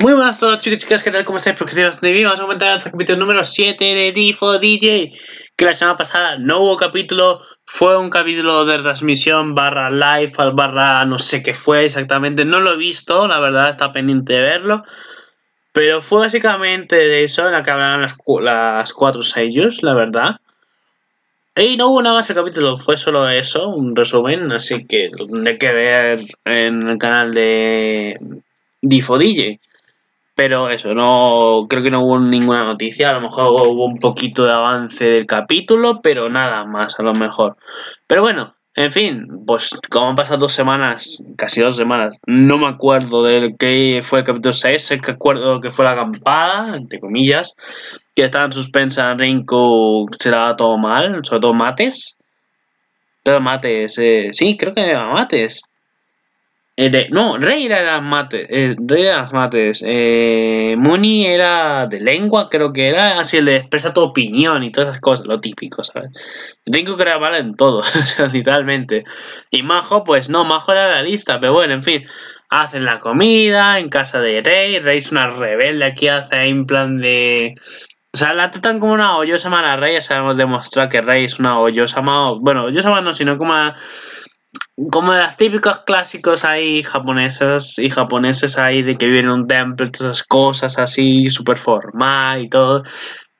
Muy buenas a todos chicos y chicas, ¿qué tal? ¿Cómo estáis? Porque si no bien, vamos a comentar el capítulo número 7 de Difo DJ Que la semana pasada no hubo capítulo, fue un capítulo de transmisión barra live, barra no sé qué fue exactamente No lo he visto, la verdad está pendiente de verlo Pero fue básicamente de eso en la que hablaron las, las cuatro sellos, la verdad y no hubo nada más el capítulo, fue solo eso, un resumen, así que lo tendré que ver en el canal de Difo DJ. Pero eso, no creo que no hubo ninguna noticia. A lo mejor hubo un poquito de avance del capítulo, pero nada más, a lo mejor. Pero bueno, en fin, pues como han pasado dos semanas, casi dos semanas, no me acuerdo de qué fue el capítulo 6, el que acuerdo que fue la acampada, entre comillas, que estaba en suspensa Rinko, se la todo mal, sobre todo Mates. Pero Mates, eh, sí, creo que Mates. Eh, no, Rey era de las mates. Eh, Rey de las mates. Eh, era de lengua, creo que era. Así el de expresa tu opinión y todas esas cosas, lo típico, ¿sabes? Tengo que era en todo, literalmente. Y Majo, pues no, Majo era la lista, pero bueno, en fin. Hacen la comida en casa de Rey. Rey es una rebelde aquí, hace en plan de. O sea, la tratan como una hoyosa mala Rey. Ya sabemos demostrar que Rey es una hoyosa Bueno, hoyosa no, sino como una como las típicos clásicos ahí japonesas y japoneses ahí de que viven un templo todas esas cosas así, súper formal y todo,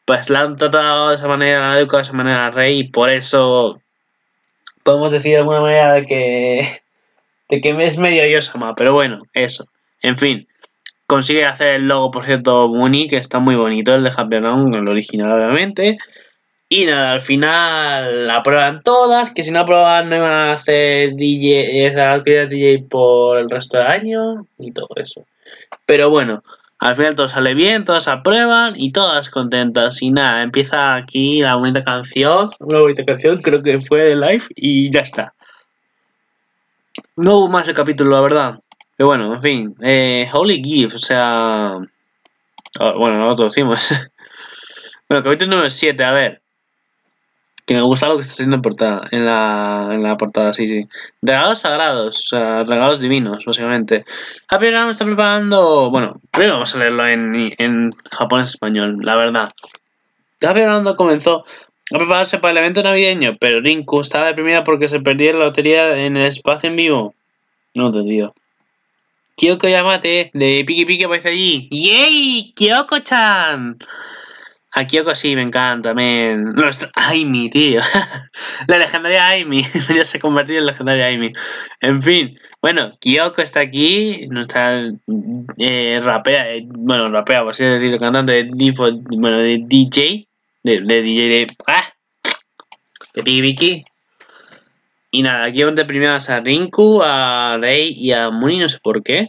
pues la han tratado de esa manera, la han educado de esa manera al rey y por eso podemos decir de alguna manera de que, de que es medio Yosama, pero bueno, eso, en fin. Consigue hacer el logo, por cierto, Muni, que está muy bonito, el de Happy el original obviamente. Y nada, al final aprueban todas, que si no aprueban no iban a hacer DJ, esa DJ por el resto del año y todo eso. Pero bueno, al final todo sale bien, todas aprueban y todas contentas. Y nada, empieza aquí la bonita canción, una bonita canción, creo que fue de live y ya está. No hubo más de capítulo, la verdad. Pero bueno, en fin, eh, Holy Give, o sea... Ah, bueno, nosotros lo decimos. bueno, capítulo número 7, a ver que me gusta lo que está saliendo en portada, en la, en la portada, sí, sí. Regalos sagrados, o sea, regalos divinos, básicamente. Happy está preparando. Bueno, primero vamos a leerlo en, en japonés-español, la verdad. Happy comenzó a prepararse para el evento navideño, pero Rinku estaba deprimida porque se perdía la lotería en el espacio en vivo. No entendido. Kyoko Yamate de Piki Piki aparece allí. ¡Yay! ¡Kyoko-chan! A Kyoko sí, me encanta, man. Nuestra... Aimi, tío. la legendaria Aimi. ya se ha convertido en legendaria Aimi. En fin, bueno, Kyoko está aquí. Nuestra eh, rapera, eh, bueno, rapea, por así decirlo, cantante de, bueno, de DJ. De, DJ de. ¡Ah! De Piki Y nada, aquí de primeras a Rinku, a Rei y a Muni, no sé por qué.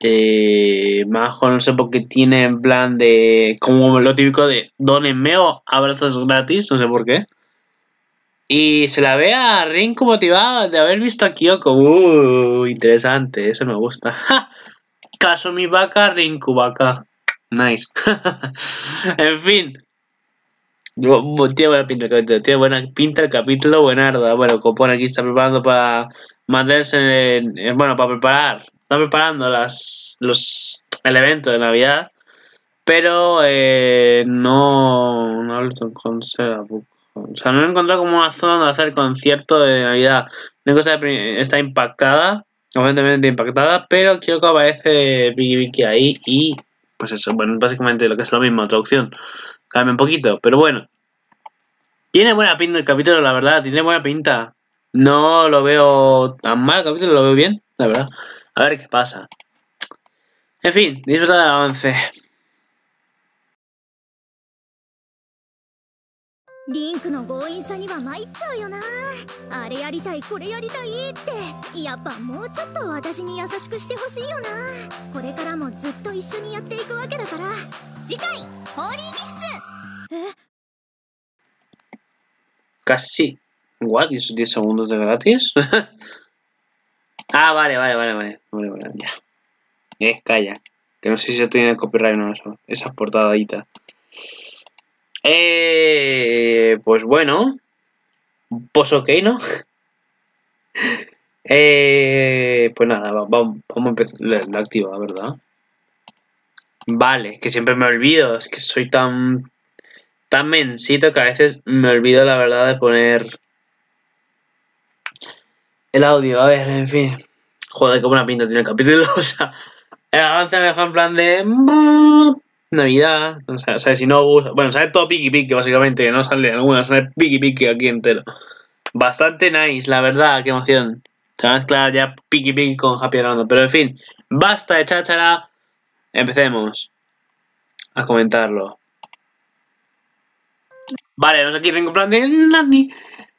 Eh, Majo, no sé por qué tiene en plan de, como lo típico de, Emeo, abrazos gratis, no sé por qué. Y se la ve a Rinku motivada de haber visto a Kyoko. Uh, interesante, eso me gusta. Caso mi vaca, Rinku vaca. Nice. en fin. Tiene buena pinta el capítulo, tiene buena pinta el capítulo, Bueno, Copón aquí está preparando para mantenerse en, bueno, para preparar Está preparando las, los, el evento de Navidad, pero eh, no, no O sea, no he encontrado como una zona donde hacer concierto de Navidad. está impactada, obviamente impactada, pero creo que aparece Vicky ahí y pues eso, bueno, básicamente lo que es lo mismo, traducción. Cambia un poquito, pero bueno. Tiene buena pinta el capítulo, la verdad, tiene buena pinta. No lo veo tan mal el capítulo, lo veo bien, la verdad. A ver qué pasa. En fin, disfruta del avance. リンクの強引さには参っちゃうよなあれやりたいこれやりたいってやっぱもうちょっと私に優しくしてほしいよなこれからもずっと一緒にやっていくわけだから次回ホーリーギフスえガッシー What is this de gratis? Ah, vale, vale, vale, vale. Vale, vale, ya. Eh, calla. Que no sé si yo tenía copyright o no, esas portaditas. Eh, pues bueno. Pues ok, ¿no? eh, pues nada, vamos, a empezar. La, la activa, ¿verdad? Vale, que siempre me olvido. Es que soy tan. tan mensito que a veces me olvido la verdad de poner el audio, a ver, en fin. Joder, qué buena pinta tiene el capítulo. O sea, el avance me en plan de. Mm, Navidad, o sea, si no... Bueno, sale todo piqui piqui, básicamente. No sale alguna, sale piqui piqui aquí entero. Bastante nice, la verdad, qué emoción. Se mezcla ya piqui piqui con Happy Around, Pero en fin, basta de cháchara. Empecemos a comentarlo. Vale, nos aquí en plan de Nani.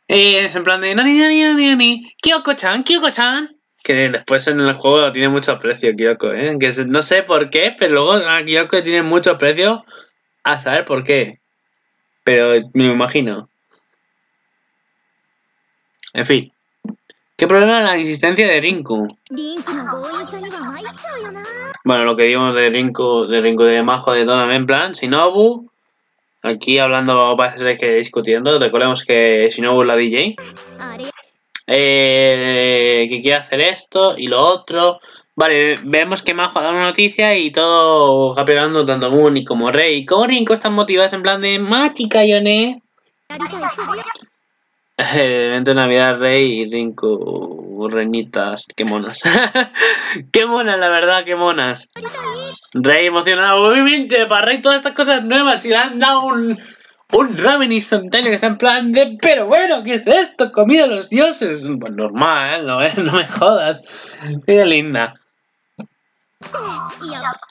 Y es en plan de nani, nani, nani, nani, Kyoko-chan, Kyoko-chan. Que después en el juego tiene mucho precio Kyoko, ¿eh? Que no sé por qué, pero luego ah, Kyoko tiene mucho precio a saber por qué. Pero me imagino. En fin. ¿Qué problema la insistencia de Rinku? Bueno, lo que digamos de Rinku, de Rinku de Majo, de Donovan, en plan, Shinobu Aquí hablando, parece que discutiendo, recordemos que si no hubo la DJ. Eh, que quiere hacer esto y lo otro. Vale, vemos que Majo ha dado una noticia y todo va pegando tanto Moon como Rey. ¿Cómo Rinko están motivadas en plan de Mágica Yone. evento de Navidad, Rey y Rinko, reinitas, qué monas. qué monas, la verdad, qué monas. Rey emocionado, obviamente, para Rey todas estas cosas nuevas y le han dado un, un ramen instantáneo que está en plan de, pero bueno, ¿qué es esto? Comida de los dioses. Pues normal, no, me jodas. Qué linda.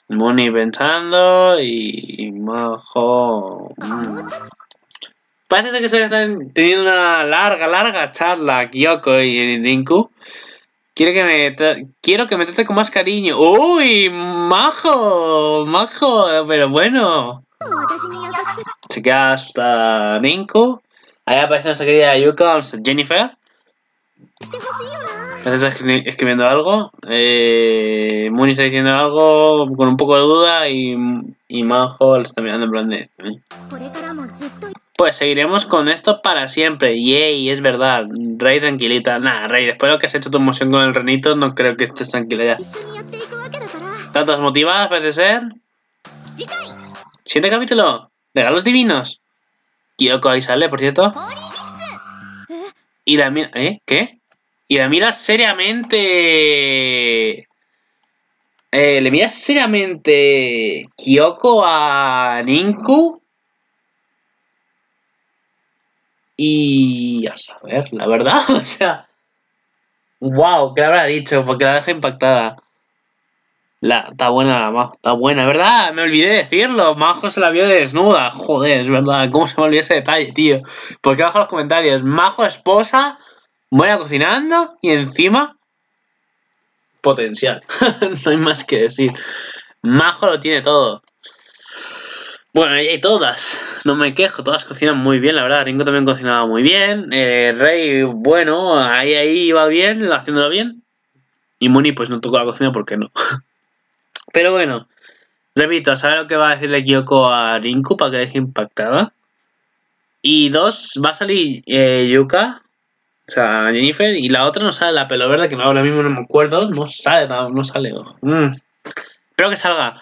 Moni pensando y Majo. Mm. Parece que se están teniendo una larga, larga charla Kyoko y Rinku. Quiero que me, quiero que me trate con más cariño. ¡Uy! ¡Majo! ¡Majo! Pero bueno. Se queda hasta Ninko. Ahí aparece nuestra querida Yuka, Jennifer. ¿Estás escribiendo algo? Eh, Muni está diciendo algo con un poco de duda y, y Majo le está mirando en plan de... Mm". Pues seguiremos con esto para siempre. Yay, es verdad. Rey, tranquilita. Nada, Rey, después de lo que has hecho tu emoción con el renito, no creo que estés tranquila ya. ¿Tantas motivadas parece ser? Siguiente capítulo. Regalos divinos. Kyoko ahí sale, por cierto. Y la mira... ¿Eh? ¿Qué? Y la mira seriamente... Eh, le mira seriamente Kyoko a Ninku Y a saber, la verdad, o sea, wow, ¿qué habrá dicho? Porque la deja impactada. La, está buena la Majo, está buena, ¿verdad? Me olvidé decirlo, Majo se la vio desnuda, joder, es verdad, ¿cómo se me olvidó ese detalle, tío? Porque en los comentarios, Majo esposa, buena cocinando y encima potencial, no hay más que decir. Majo lo tiene todo. Bueno, hay todas, no me quejo, todas cocinan muy bien, la verdad. Ringo también cocinaba muy bien. Eh, Rey, bueno, ahí ahí iba bien, haciéndolo bien. Y Muni, pues no tocó la cocina porque no. Pero bueno, repito, saber lo que va a decirle Kyoko a Rinku para que deje impactada. Y dos, va a salir eh, Yuka, o sea, Jennifer, y la otra no sale la pelo verde, que ahora mismo no me acuerdo. No sale, no, sale. Mm. Espero que salga.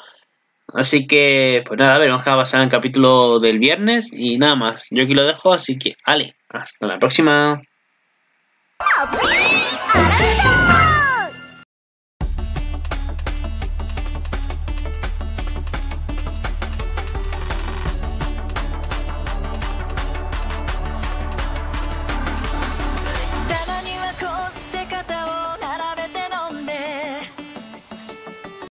Así que, pues nada, a ver, vamos a pasar en el capítulo del viernes y nada más. Yo aquí lo dejo, así que, ¡ale! hasta la próxima.